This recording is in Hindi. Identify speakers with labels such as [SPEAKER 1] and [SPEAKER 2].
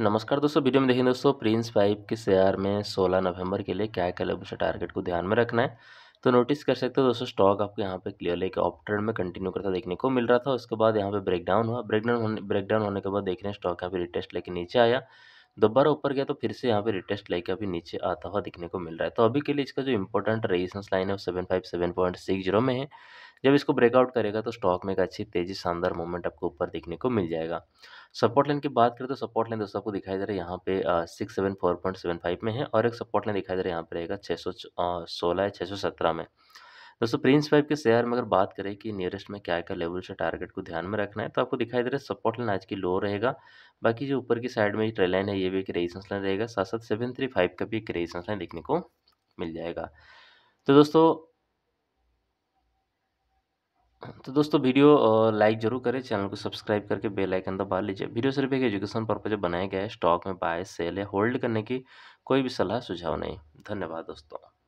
[SPEAKER 1] नमस्कार दोस्तों वीडियो में देखें दोस्तों प्रिंस पाइप के शेयर में 16 नवंबर के लिए क्या क्या लेवल टारगेट को ध्यान में रखना है तो नोटिस कर सकते हो दोस्तों स्टॉक आपको यहाँ पे क्लियर एक ऑफ ट्रेंड में कंटिन्यू करता देखने को मिल रहा था उसके बाद यहाँ पे ब्रेकडाउन हुआ ब्रेकडाउन होने ब्रेकडाउन होने के बाद देख रहे हैं स्टॉक यहाँ पे रिटेस्ट लेके नीचे आया दोबारा ऊपर गया तो फिर से यहाँ पे रिटेस्ट लेके अभी नीचे आता हुआ दिखने को मिल रहा है तो अभी के लिए इसका जो इंपॉर्टेंट रेजिस्टेंस लाइन है वो seven five seven point six zero में है जब इसको ब्रेकआउट करेगा तो स्टॉक में एक अच्छी तेजी शानदार मूवमेंट आपको ऊपर देखने को मिल जाएगा सपोर्ट लाइन की बात करें तो सपोर्ट लाइन दोस्तों आपको दिखाई दे रहा है यहाँ पे six seven four point seven five में है और एक सपोर्ट लाइन दिखाई दे रहा है यहाँ पे रहेगा छः सौ सोलह छः सौ सत्रह में दोस्तों प्रिंस फाइव के शेयर में अगर बात करें कि नियरेस्ट में क्या क्या लेवल से टारगेट को ध्यान में रखना है तो आपको दिखाई दे रहा है सपोर्ट लाइन आज की लो रहेगा बाकी जो ऊपर की साइड में ट्रेल लाइन है ये भी एक रेजिस्टेंस लाइन रहेगा साथ साथ सेवन थ्री फाइव का भी एक रेजिस्टेंस लाइन देखने को मिल जाएगा तो दोस्तों तो दोस्तों वीडियो लाइक जरूर करें चैनल को सब्सक्राइब करके बेल आइकन दबा लीजिए वीडियो सिर्फ एक एजुकेशन पर्पज बनाया गया है स्टॉक में बाय सेल या होल्ड करने की कोई भी सलाह सुझाव नहीं धन्यवाद दोस्तों